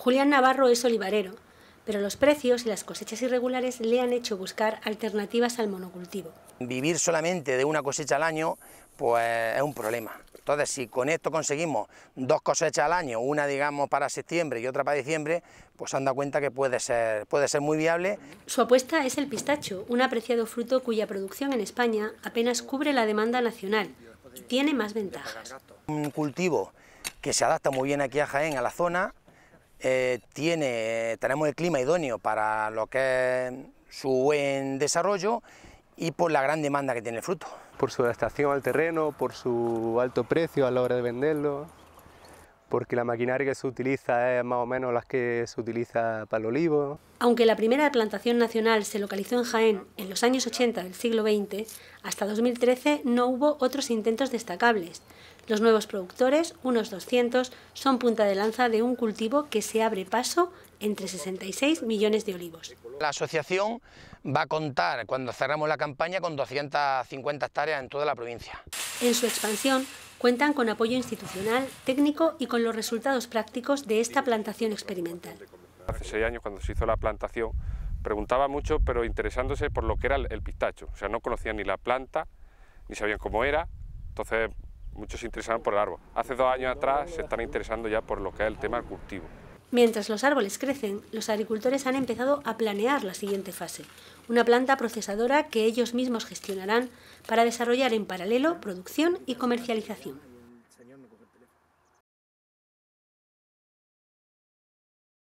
Julián Navarro es olivarero, pero los precios y las cosechas irregulares le han hecho buscar alternativas al monocultivo. Vivir solamente de una cosecha al año pues es un problema. Entonces, si con esto conseguimos dos cosechas al año, una digamos para septiembre y otra para diciembre, pues se han dado cuenta que puede ser, puede ser muy viable. Su apuesta es el pistacho, un apreciado fruto cuya producción en España apenas cubre la demanda nacional y tiene más ventajas. Un cultivo que se adapta muy bien aquí a Jaén, a la zona, eh, tiene, eh, tenemos el clima idóneo para lo que su buen desarrollo y por la gran demanda que tiene el fruto. Por su adaptación al terreno, por su alto precio a la hora de venderlo porque la maquinaria que se utiliza es más o menos las que se utiliza para el olivo. Aunque la primera plantación nacional se localizó en Jaén en los años 80 del siglo XX, hasta 2013 no hubo otros intentos destacables. Los nuevos productores, unos 200, son punta de lanza de un cultivo que se abre paso entre 66 millones de olivos. La asociación va a contar, cuando cerramos la campaña, con 250 hectáreas en toda la provincia. En su expansión cuentan con apoyo institucional, técnico y con los resultados prácticos de esta plantación experimental. Hace seis años cuando se hizo la plantación preguntaba mucho pero interesándose por lo que era el pistacho, o sea no conocían ni la planta ni sabían cómo era, entonces muchos se interesaban por el árbol. Hace dos años atrás se están interesando ya por lo que es el tema del cultivo. Mientras los árboles crecen, los agricultores han empezado a planear la siguiente fase, una planta procesadora que ellos mismos gestionarán para desarrollar en paralelo producción y comercialización.